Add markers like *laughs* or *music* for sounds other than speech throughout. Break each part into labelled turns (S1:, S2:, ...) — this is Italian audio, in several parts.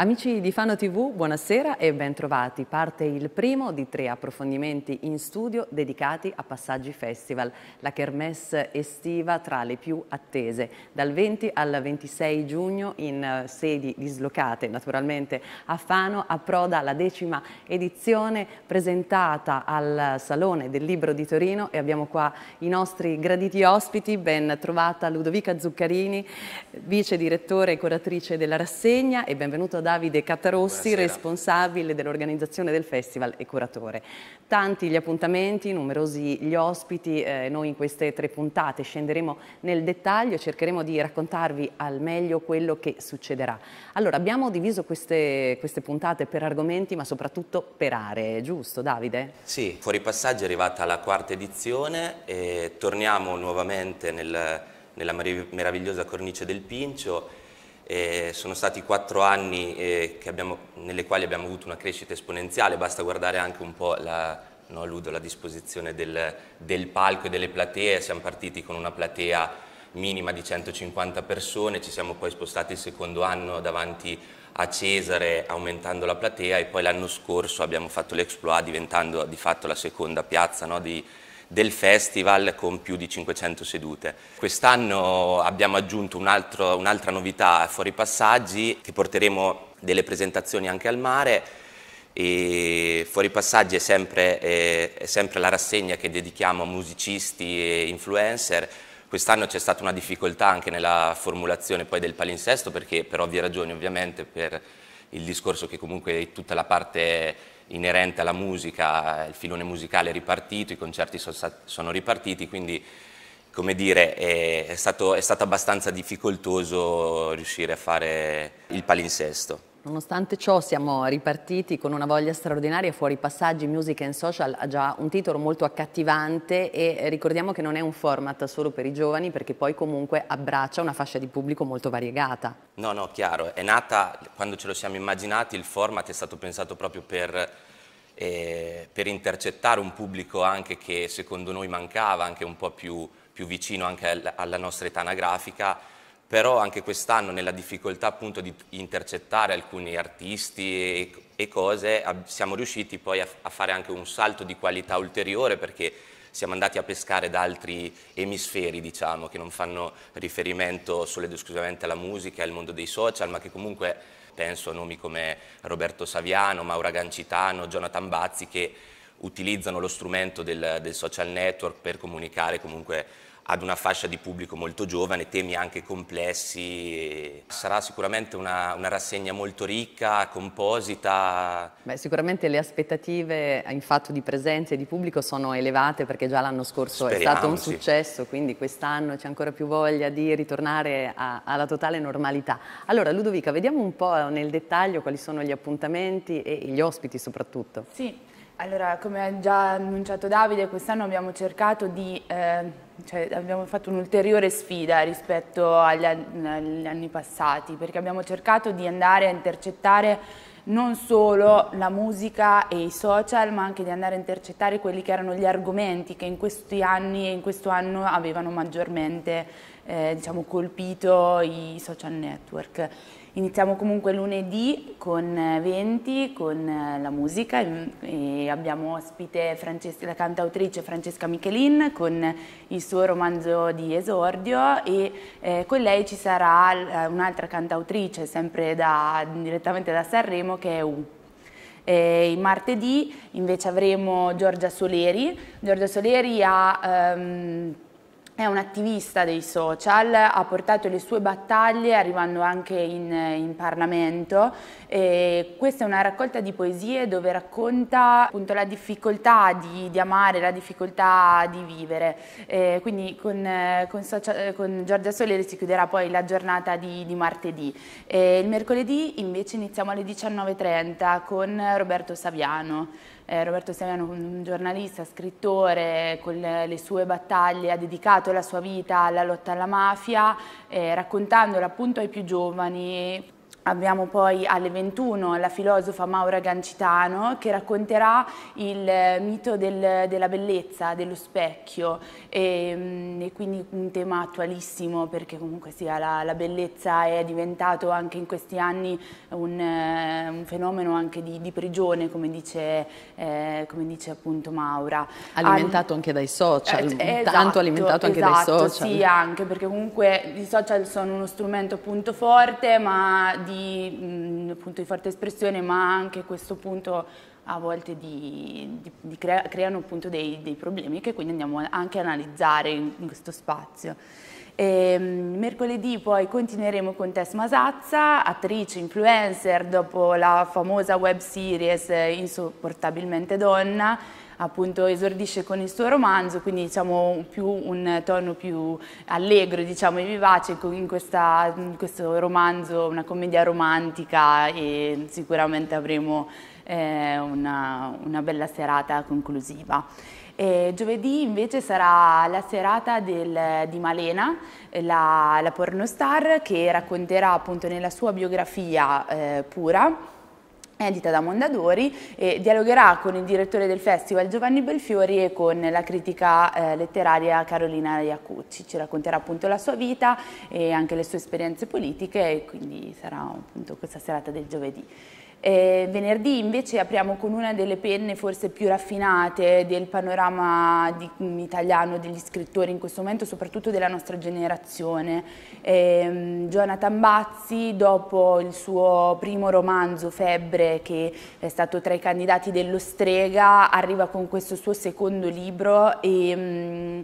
S1: Amici di Fano TV, buonasera e bentrovati. Parte il primo di tre approfondimenti in studio dedicati a Passaggi Festival, la kermesse estiva tra le più attese. Dal 20 al 26 giugno in eh, sedi dislocate naturalmente a Fano approda la decima edizione presentata al Salone del Libro di Torino e abbiamo qua i nostri graditi ospiti, ben trovata Ludovica Zuccarini, vice direttore e curatrice della rassegna e benvenuta ad Davide Cattarossi, Buonasera. responsabile dell'organizzazione del festival e curatore. Tanti gli appuntamenti, numerosi gli ospiti, eh, noi in queste tre puntate scenderemo nel dettaglio, cercheremo di raccontarvi al meglio quello che succederà. Allora, abbiamo diviso queste, queste puntate per argomenti, ma soprattutto per aree, giusto Davide?
S2: Sì, fuori passaggio è arrivata la quarta edizione e torniamo nuovamente nel, nella meravigliosa cornice del Pincio eh, sono stati quattro anni eh, abbiamo, nelle quali abbiamo avuto una crescita esponenziale, basta guardare anche un po' la, no, Ludo, la disposizione del, del, palco e delle platee, siamo partiti con una platea minima di 150 persone, ci siamo poi spostati il secondo anno davanti a Cesare aumentando la platea e poi l'anno scorso abbiamo fatto l'exploit diventando di fatto la seconda piazza no, di, del festival con più di 500 sedute. Quest'anno abbiamo aggiunto un'altra novità Fuori Passaggi, che porteremo delle presentazioni anche al mare. E Fuori Passaggi è sempre, è, è sempre la rassegna che dedichiamo a musicisti e influencer. Quest'anno c'è stata una difficoltà anche nella formulazione poi del palinsesto, perché per ovvie ragioni ovviamente, per il discorso che comunque tutta la parte inerente alla musica, il filone musicale è ripartito, i concerti sono, sono ripartiti, quindi come dire, è, è, stato, è stato abbastanza difficoltoso riuscire a fare il palinsesto.
S1: Nonostante ciò siamo ripartiti con una voglia straordinaria fuori passaggi, music and social ha già un titolo molto accattivante e ricordiamo che non è un format solo per i giovani perché poi comunque abbraccia una fascia di pubblico molto variegata.
S2: No, no, chiaro, è nata quando ce lo siamo immaginati, il format è stato pensato proprio per, eh, per intercettare un pubblico anche che secondo noi mancava, anche un po' più, più vicino alla nostra età anagrafica però anche quest'anno nella difficoltà appunto di intercettare alcuni artisti e, e cose siamo riusciti poi a, a fare anche un salto di qualità ulteriore perché siamo andati a pescare da altri emisferi, diciamo, che non fanno riferimento solo ed esclusivamente alla musica e al mondo dei social, ma che comunque penso a nomi come Roberto Saviano, Maura Gancitano, Jonathan Bazzi, che utilizzano lo strumento del, del social network per comunicare comunque ad una fascia di pubblico molto giovane, temi anche complessi. Sarà sicuramente una, una rassegna molto ricca, composita.
S1: Beh, sicuramente le aspettative in fatto di presenza e di pubblico sono elevate perché già l'anno scorso Speriamo, è stato un sì. successo, quindi quest'anno c'è ancora più voglia di ritornare a, alla totale normalità. Allora Ludovica, vediamo un po' nel dettaglio quali sono gli appuntamenti e gli ospiti soprattutto. Sì.
S3: Allora, come ha già annunciato Davide, quest'anno abbiamo cercato di eh, cioè abbiamo fatto un'ulteriore sfida rispetto agli, agli anni passati, perché abbiamo cercato di andare a intercettare non solo la musica e i social, ma anche di andare a intercettare quelli che erano gli argomenti che in questi anni e in questo anno avevano maggiormente eh, diciamo, colpito i social network. Iniziamo comunque lunedì con 20, eh, con eh, la musica e mm, abbiamo ospite Frances la cantautrice Francesca Michelin con il suo romanzo di esordio e eh, con lei ci sarà eh, un'altra cantautrice sempre da, direttamente da Sanremo che è U. Eh, martedì invece avremo Giorgia Soleri. Giorgia Soleri ha... Ehm, è un attivista dei social, ha portato le sue battaglie arrivando anche in, in Parlamento. E questa è una raccolta di poesie dove racconta appunto, la difficoltà di, di, amare, la difficoltà di vivere. E quindi con, con, con, Giorgia Soleri si chiuderà poi la giornata di, di martedì. E il mercoledì invece iniziamo alle 19.30 con Roberto Saviano. Eh, Roberto Semiano, un giornalista, scrittore, con le, le, sue battaglie, ha dedicato la sua vita alla lotta alla mafia, eh, raccontandola appunto ai più giovani. Abbiamo poi alle 21 la filosofa Maura Gancitano che racconterà il eh, mito del, della bellezza, dello specchio e, ehm, e, quindi un tema attualissimo perché comunque sia la, la bellezza è diventato anche in questi anni un, eh, un fenomeno anche di, di prigione come dice, eh, come dice, appunto Maura.
S1: Alimentato Al, anche dai social, eh, eh esatto, tanto alimentato anche esatto, dai social. Sì
S3: anche perché comunque i social sono uno strumento appunto forte ma di di, mh, appunto, di forte espressione, ma anche questo punto a volte di, di, di crea, creano appunto dei, dei, problemi che quindi andiamo anche a analizzare in, in questo spazio. E, ehm, mercoledì poi continueremo con Tess Masazza, attrice, influencer, dopo la famosa web series eh, Insopportabilmente Donna, appunto esordisce con il suo romanzo, quindi diciamo più un tono più allegro diciamo, e vivace in, questa, in questo romanzo, una commedia romantica e sicuramente avremo eh, una, una bella serata conclusiva. E giovedì invece sarà la serata del, di Malena, eh, la, la pornostar, che racconterà appunto nella sua biografia eh, pura edita da Mondadori, e dialogherà con il direttore del festival Giovanni Belfiori e con la critica eh, letteraria Carolina Iacucci. Ci racconterà appunto la sua vita e anche le sue esperienze politiche e quindi sarà appunto questa serata del giovedì. Eh, venerdì invece apriamo con una delle penne forse più raffinate del panorama di, mm, italiano degli scrittori in questo momento, soprattutto della nostra generazione. Eh, Jonathan Bazzi, dopo il suo primo romanzo Febbre, che è stato tra i candidati dello Strega, arriva con questo suo secondo libro e... Mh, mm,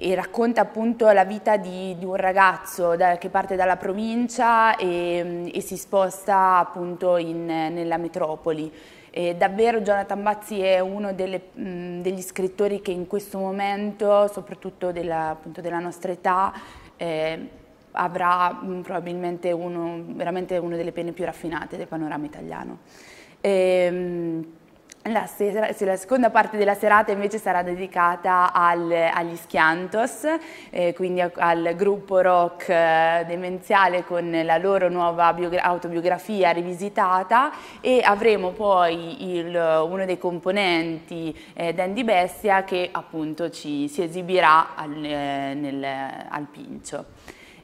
S3: e racconta appunto la vita di, di un ragazzo da, che parte dalla provincia e, mm, e si sposta appunto in, nella metropoli. E davvero Jonathan Bazzi è uno delle, mh, mm, degli scrittori che in questo momento, soprattutto della, appunto della nostra età, eh, avrà mh, mm, probabilmente uno, veramente una delle pene più raffinate del panorama italiano. E, ehm, mh, la sera, la seconda parte della serata invece sarà dedicata al, agli Schiantos, eh, quindi al gruppo rock eh, demenziale con la loro nuova autobiografia rivisitata e avremo poi il, uno dei componenti, eh, Dandy Bestia, che appunto ci, si esibirà al, eh, nel, al Pincio.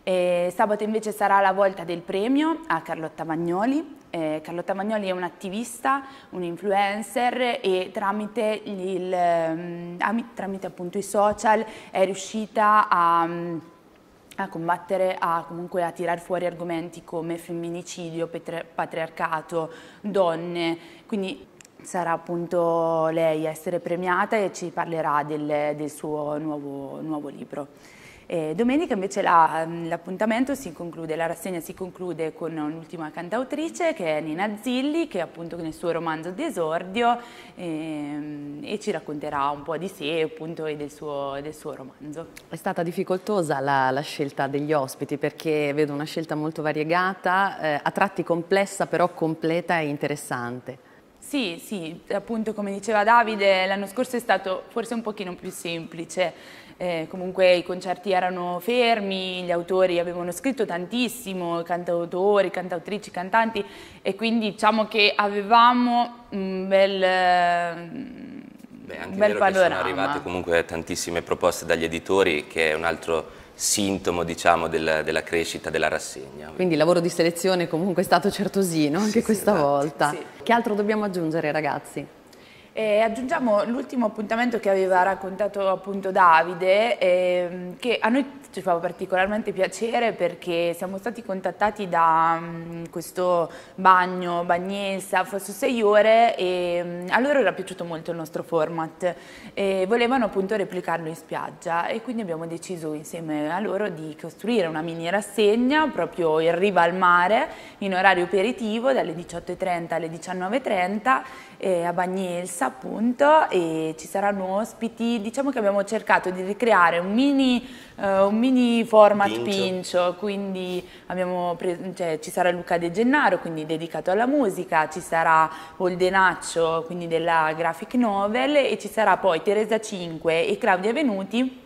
S3: E sabato invece sarà la volta del premio a Carlotta Magnoli. Eh, Carlotta Magnoli è un'attivista, un influencer e tramite, il, ehm, tramite i social è riuscita a mm, a combattere, a, comunque a tirar fuori argomenti come femminicidio, patriarcato, donne, quindi sarà appunto lei a essere premiata e ci parlerà del, del suo nuovo, nuovo libro. E domenica invece la, mm, l'appuntamento si conclude, la rassegna si conclude con un'ultima cantautrice che è Nina Zilli che appunto nel suo romanzo Desordio e, ehm, e ci racconterà un po' di sé appunto e del suo, del suo romanzo.
S1: È stata difficoltosa la, la, scelta degli ospiti perché vedo una scelta molto variegata, eh, a tratti complessa però completa e interessante.
S3: Sì, sì, appunto come diceva Davide l'anno scorso è stato forse un pochino più semplice eh, comunque i concerti erano fermi, gli autori avevano scritto tantissimo, cantautori, cantautrici, cantanti e quindi diciamo che avevamo un bel... Beh, anche Bel vero sono arrivate
S2: comunque tantissime proposte dagli editori, che è un altro sintomo diciamo, del, della crescita della rassegna.
S1: Quindi il lavoro di selezione comunque è stato certosino anche sì, questa sì, esatto. volta. Sì. Che altro dobbiamo aggiungere ragazzi?
S3: E aggiungiamo l'ultimo appuntamento che aveva raccontato appunto Davide, ehm, che a noi ci fa particolarmente piacere perché siamo stati contattati da mh, mm, questo bagno, bagnessa, forse sei ore, e mh, mm, a loro era piaciuto molto il nostro format e volevano appunto replicarlo in spiaggia e quindi abbiamo deciso insieme a loro di costruire una mini rassegna proprio in riva al mare in orario aperitivo dalle 18.30 alle 19.30 eh, a Bagnelsa appunto e ci saranno ospiti, diciamo che abbiamo cercato di ricreare un mini, uh, un mini format pincio. pincio, quindi cioè, ci sarà Luca De Gennaro, quindi dedicato alla musica, ci sarà Oldenaccio, quindi della graphic novel e ci sarà poi Teresa 5 e Claudia Venuti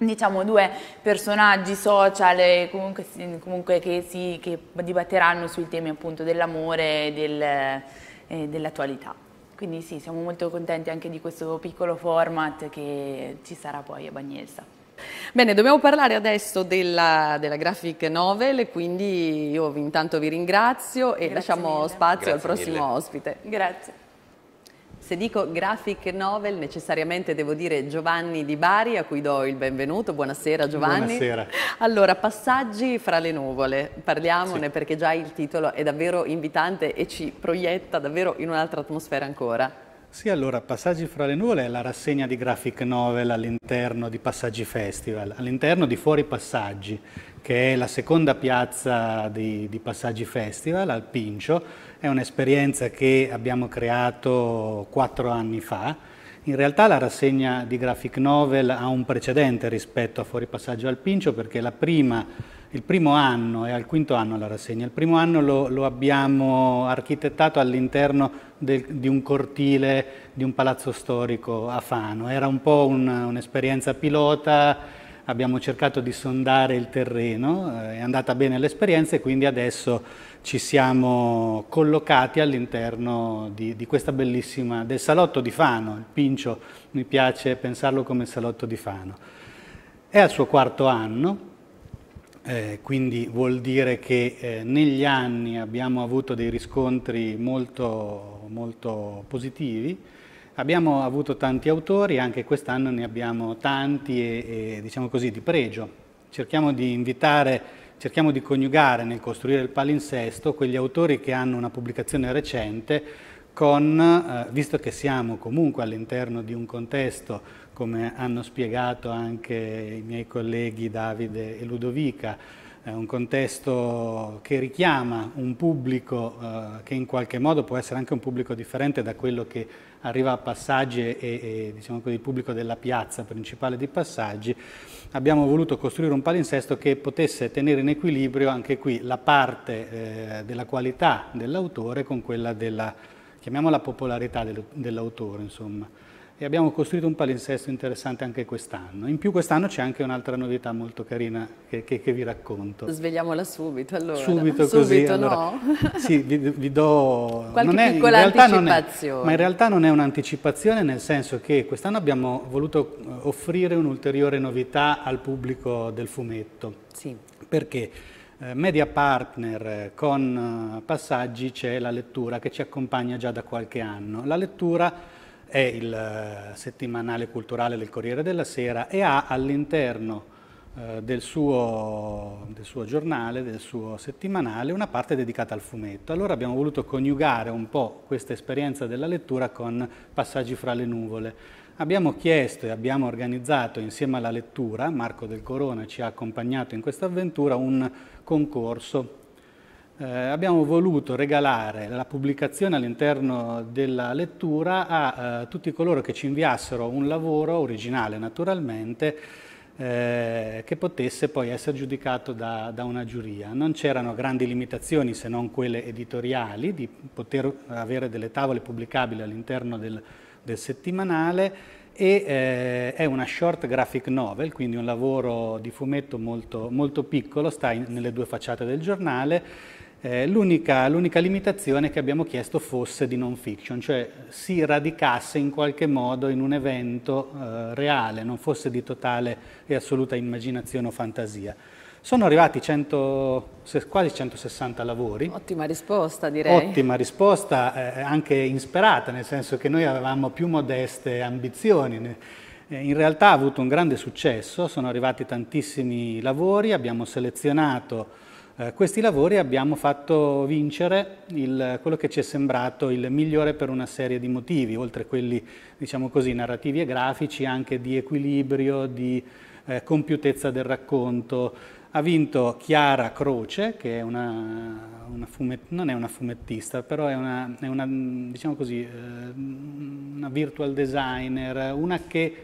S3: diciamo due personaggi social eh, comunque, comunque che, si, che dibatteranno sui temi appunto dell'amore e del, eh, dell'attualità. Quindi sì, siamo molto contenti anche di questo piccolo format che ci sarà poi a Bagnelsa.
S1: Bene, dobbiamo parlare adesso della, della, graphic novel, quindi io intanto vi ringrazio e Grazie lasciamo mille. spazio Grazie al prossimo mille. ospite. Grazie. Se dico graphic novel necessariamente devo dire Giovanni Di Bari a cui do il benvenuto. Buonasera Giovanni. Buonasera. Allora, passaggi fra le nuvole, parliamone sì. perché già il titolo è davvero invitante e ci proietta davvero in un'altra atmosfera ancora.
S4: Sì, allora, Passaggi fra le nuvole è la rassegna di graphic novel all'interno di Passaggi Festival, all'interno di Fuori Passaggi, che è la seconda piazza di, di Passaggi Festival, al Pincio, è un'esperienza che abbiamo creato quattro anni fa. In realtà la rassegna di graphic novel ha un precedente rispetto a Fuori Passaggio al Pincio perché prima, il primo anno è al quinto anno la rassegna. Il primo anno lo, lo abbiamo architettato all'interno di un cortile di un palazzo storico a Fano. Era un po' un'esperienza pilota abbiamo cercato di sondare il terreno, eh, è andata bene l'esperienza e quindi adesso ci siamo collocati all'interno di, di, questa bellissima, del salotto di Fano, il Pincio, mi piace pensarlo come il salotto di Fano. È al suo quarto anno, eh, quindi vuol dire che eh, negli anni abbiamo avuto dei riscontri molto, molto positivi, Abbiamo avuto tanti autori, anche quest'anno ne abbiamo tanti e, e diciamo così di pregio. Cerchiamo di invitare, cerchiamo di coniugare nel costruire il palinsesto quegli autori che hanno una pubblicazione recente con, eh, visto che siamo comunque all'interno di un contesto come hanno spiegato anche i miei colleghi Davide e Ludovica. È eh, un contesto che richiama un pubblico eh, che in qualche modo può essere anche un pubblico differente da quello che arriva a Passaggi e, e diciamo così, il pubblico della piazza principale di Passaggi. Abbiamo voluto costruire un palinsesto che potesse tenere in equilibrio anche qui la parte eh, della qualità dell'autore con quella della, chiamiamola popolarità del, dell'autore, insomma e abbiamo costruito un palinsesto interessante anche quest'anno. In più quest'anno c'è anche un'altra novità molto carina che, che, che, vi racconto.
S1: Svegliamola subito allora. Subito, subito così. Subito allora. no? *laughs* Sì,
S4: vi, vi do... Qualche non è, piccola anticipazione. Non è, ma in realtà non è un'anticipazione nel senso che quest'anno abbiamo voluto eh, offrire un'ulteriore novità al pubblico del fumetto. Sì. Perché? Eh, media partner eh, con passaggi c'è la lettura che ci accompagna già da qualche anno. La lettura è il eh, settimanale culturale del Corriere della Sera e ha all'interno eh, del suo, del suo, giornale, del suo settimanale, una parte dedicata al fumetto. Allora abbiamo voluto coniugare un po' questa esperienza della lettura con passaggi fra le nuvole. Abbiamo chiesto e abbiamo organizzato insieme alla lettura, Marco del Corona ci ha accompagnato in questa avventura, un concorso eh, abbiamo voluto regalare la pubblicazione all'interno della lettura a eh, tutti coloro che ci inviassero un lavoro originale naturalmente eh, che potesse poi essere giudicato da, da una giuria. Non c'erano grandi limitazioni se non quelle editoriali di poter avere delle tavole pubblicabili all'interno del, del settimanale e eh, è una short graphic novel, quindi un lavoro di fumetto molto, molto piccolo, sta in, nelle due facciate del giornale eh, l'unica, limitazione che abbiamo chiesto fosse di non fiction, cioè si radicasse in qualche modo in un evento eh, reale, non fosse di totale e assoluta immaginazione o fantasia. Sono arrivati 100, quasi 160 lavori. Ottima risposta direi. Ottima risposta, eh, anche insperata, nel senso che noi avevamo più modeste ambizioni. Eh, in realtà ha avuto un grande successo, sono arrivati tantissimi lavori, abbiamo selezionato eh, questi lavori abbiamo fatto vincere il, quello che ci è sembrato il migliore per una serie di motivi, oltre quelli diciamo così, narrativi e grafici, anche di equilibrio, di eh, compiutezza del racconto. Ha vinto Chiara Croce, che è una, una fumet, non è una fumettista, però è una, è una, diciamo così, eh, una virtual designer, una che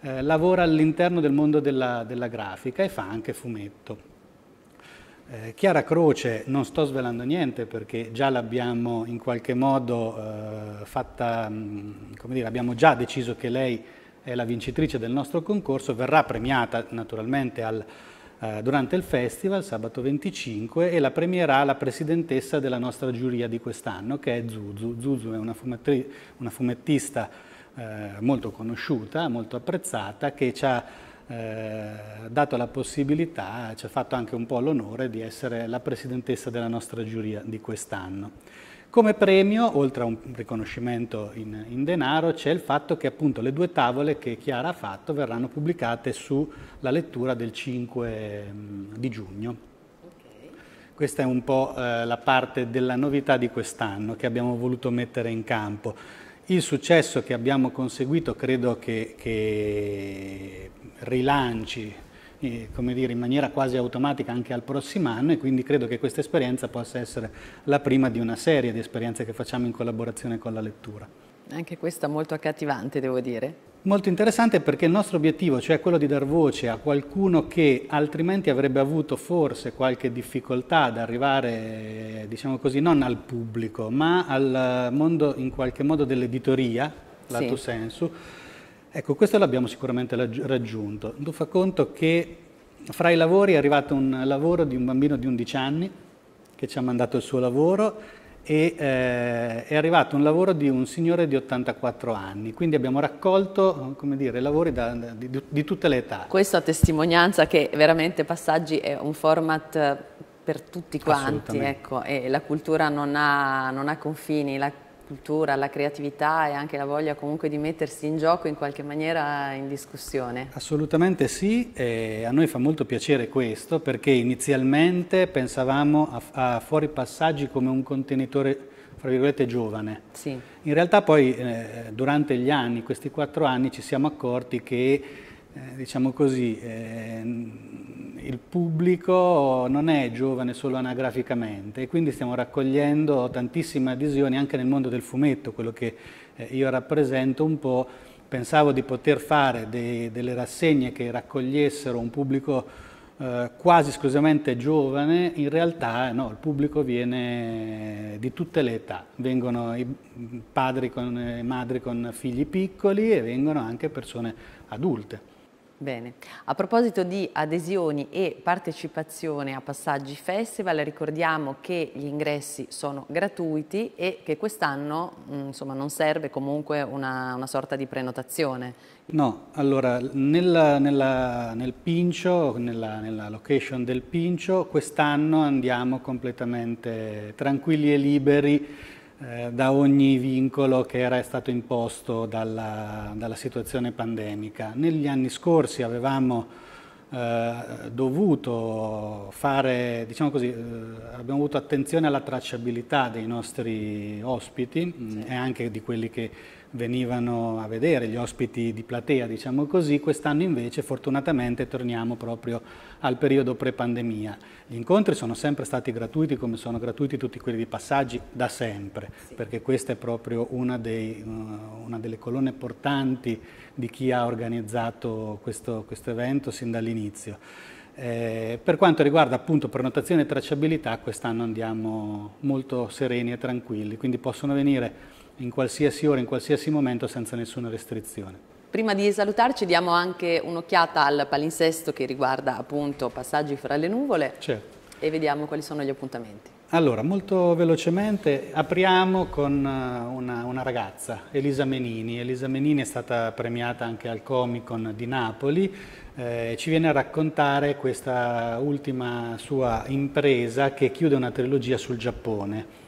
S4: eh, lavora all'interno del mondo della, della grafica e fa anche fumetto. Eh, Chiara Croce non sto svelando niente perché già l'abbiamo in qualche modo eh, fatta, mm, come dire, abbiamo già deciso che lei è la vincitrice del nostro concorso, verrà premiata naturalmente al, eh, durante il festival sabato 25 e la premierà la presidentessa della nostra giuria di quest'anno che è Zuzu. Zuzu è una, una fumettista eh, molto conosciuta, molto apprezzata che ci ha eh, dato la possibilità, ci ha fatto anche un po' l'onore di essere la presidentessa della nostra giuria di quest'anno. Come premio, oltre a un riconoscimento in, in denaro, c'è il fatto che appunto le due tavole che Chiara ha fatto verranno pubblicate sulla lettura del 5 di giugno. Questa è un po' eh, la parte della novità di quest'anno che abbiamo voluto mettere in campo. Il successo che abbiamo conseguito credo che, che rilanci eh, come dire, in maniera quasi automatica anche al prossimo anno e quindi credo che questa esperienza possa essere la prima di una serie di esperienze che facciamo in collaborazione con la lettura.
S1: Anche questa molto accattivante, devo dire.
S4: Molto interessante perché il nostro obiettivo, cioè quello di dar voce a qualcuno che altrimenti avrebbe avuto forse qualche difficoltà ad arrivare, diciamo così, non al pubblico, ma al mondo in qualche modo dell'editoria, lato sì. sensu, Ecco, questo l'abbiamo sicuramente raggiunto. Tu fa conto che fra i lavori è arrivato un lavoro di un bambino di 11 anni che ci ha mandato il suo lavoro e eh, è arrivato un lavoro di un signore di 84 anni, quindi abbiamo raccolto dire, lavori da, di, di, tutte le età.
S1: Questo a testimonianza che veramente Passaggi è un format per tutti quanti, ecco, e la cultura non ha, non ha confini, la cultura, la creatività e anche la voglia comunque di mettersi in gioco in qualche maniera in discussione.
S4: Assolutamente sì, a noi fa molto piacere questo perché inizialmente pensavamo a, a fuori passaggi come un contenitore fra virgolette giovane. Sì. In realtà poi eh, durante gli anni, questi quattro anni, ci siamo accorti che eh, diciamo così, eh, il pubblico non è giovane solo anagraficamente e quindi stiamo raccogliendo tantissime adesioni anche nel mondo del fumetto, quello che eh, io rappresento un po'. Pensavo di poter fare dei, delle rassegne che raccogliessero un pubblico eh, quasi esclusivamente giovane, in realtà no, il pubblico viene di tutte le età, vengono i padri con, e eh, madri con figli piccoli e vengono anche persone adulte. Bene, a proposito di adesioni e partecipazione
S1: a passaggi festival, ricordiamo che gli ingressi sono gratuiti e che quest'anno mm, non serve comunque una, una, sorta di prenotazione.
S4: No, allora nella, nella, nel Pincio, nella, nella location del Pincio, quest'anno andiamo completamente tranquilli e liberi eh, da ogni vincolo che era stato imposto dalla, dalla situazione pandemica. Negli anni scorsi avevamo eh, dovuto fare, diciamo così, eh, abbiamo avuto attenzione alla tracciabilità dei nostri ospiti sì. mh, e anche di quelli che venivano a vedere gli ospiti di platea, diciamo così, quest'anno invece fortunatamente torniamo proprio al periodo pre-pandemia. Gli incontri sono sempre stati gratuiti come sono gratuiti tutti quelli di passaggi da sempre, sì. perché questa è proprio una, dei, eh, una, delle colonne portanti di chi ha organizzato questo, questo evento sin dall'inizio. Eh, per quanto riguarda appunto prenotazione e tracciabilità, quest'anno andiamo molto sereni e tranquilli, quindi possono venire in qualsiasi ora, in qualsiasi momento, senza nessuna restrizione.
S1: Prima di salutarci diamo anche un'occhiata al palinsesto che riguarda appunto passaggi fra le nuvole certo. e vediamo quali sono gli appuntamenti.
S4: Allora, molto velocemente apriamo con eh, una, una, ragazza, Elisa Menini. Elisa Menini è stata premiata anche al Comic Con di Napoli. Eh, ci viene a raccontare questa ultima sua impresa che chiude una trilogia sul Giappone.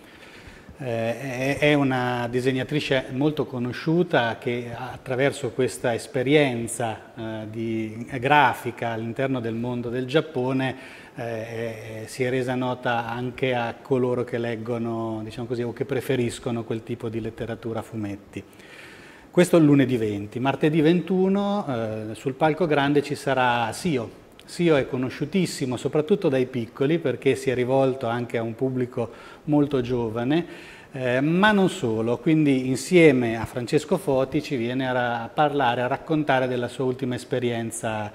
S4: Eh, è una disegnatrice molto conosciuta che attraverso questa esperienza eh, di eh, grafica all'interno del mondo del Giappone eh, eh, si è resa nota anche a coloro che leggono diciamo così, o che preferiscono quel tipo di letteratura a fumetti. Questo è lunedì 20, martedì 21 eh, sul palco grande ci sarà Sio, Sio è conosciutissimo soprattutto dai piccoli perché si è rivolto anche a un pubblico molto giovane, eh, ma non solo, quindi insieme a Francesco Foti ci viene a parlare, a raccontare della sua ultima esperienza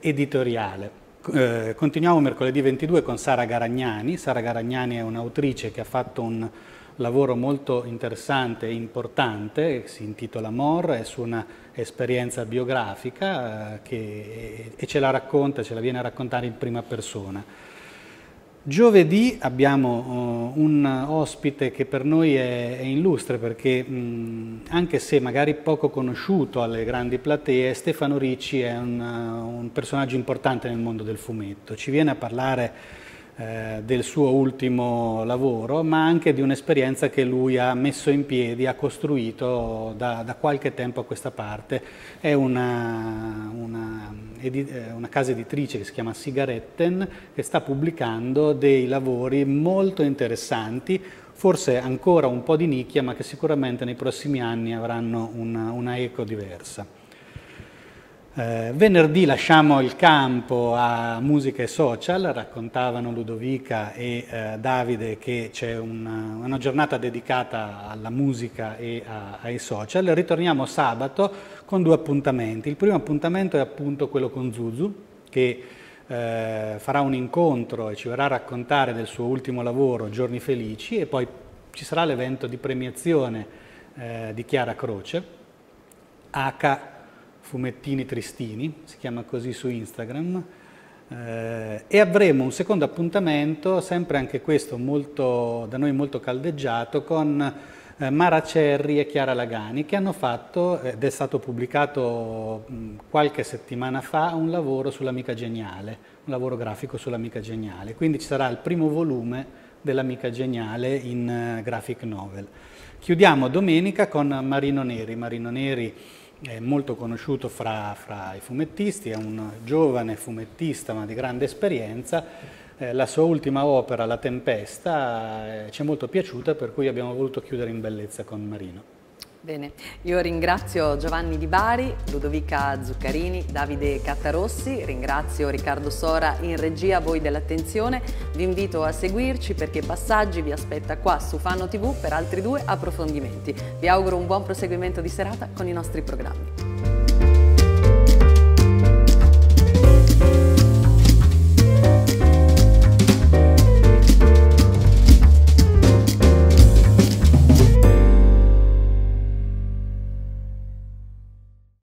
S4: editoriale. Eh, continuiamo mercoledì 22 con Sara Garagnani, Sara Garagnani è un'autrice che ha fatto un lavoro molto interessante e importante, si intitola Mor, è su un'esperienza biografica eh, che, e ce la racconta, ce la viene a raccontare in prima persona. Giovedì abbiamo eh, un ospite che per noi è, è illustre perché mh, mm, anche se magari poco conosciuto alle grandi platee, Stefano Ricci è un, eh, un personaggio importante nel mondo del fumetto. Ci viene a parlare eh, del suo ultimo lavoro, ma anche di un'esperienza che lui ha messo in piedi, ha costruito da, da qualche tempo a questa parte. È una, una, eh, una casa editrice che si chiama Sigaretten che sta pubblicando dei lavori molto interessanti, forse ancora un po' di nicchia, ma che sicuramente nei prossimi anni avranno una, una eco diversa. Eh, venerdì lasciamo il campo a musica e social, raccontavano Ludovica e eh, Davide che c'è una, una, giornata dedicata alla musica e a, ai social. Ritorniamo sabato con due appuntamenti. Il primo appuntamento è appunto quello con Zuzu che eh, farà un incontro e ci verrà a raccontare del suo ultimo lavoro, Giorni Felici, e poi ci sarà l'evento di premiazione eh, di Chiara Croce, H Fumettini Tristini, si chiama così su Instagram, eh, e avremo un secondo appuntamento, sempre anche questo molto, da noi molto caldeggiato, con eh, Mara Cerri e Chiara Lagani, che hanno fatto, ed è stato pubblicato mh, mm, qualche settimana fa, un lavoro sull'Amica Geniale, un lavoro grafico sull'Amica Geniale. Quindi ci sarà il primo volume dell'Amica Geniale in uh, graphic novel. Chiudiamo domenica con Marino Neri. Marino Neri è molto conosciuto fra, fra i fumettisti, è un giovane fumettista ma di grande esperienza, eh, la sua ultima opera, La Tempesta, eh, ci è molto piaciuta per cui abbiamo voluto chiudere in bellezza con Marino.
S1: Bene, io ringrazio Giovanni Di Bari, Ludovica Zuccarini, Davide Cattarossi, ringrazio Riccardo Sora in regia, voi dell'attenzione, vi invito a seguirci perché Passaggi vi aspetta qua su Fano TV per altri due approfondimenti. Vi auguro un buon proseguimento di serata con i nostri programmi.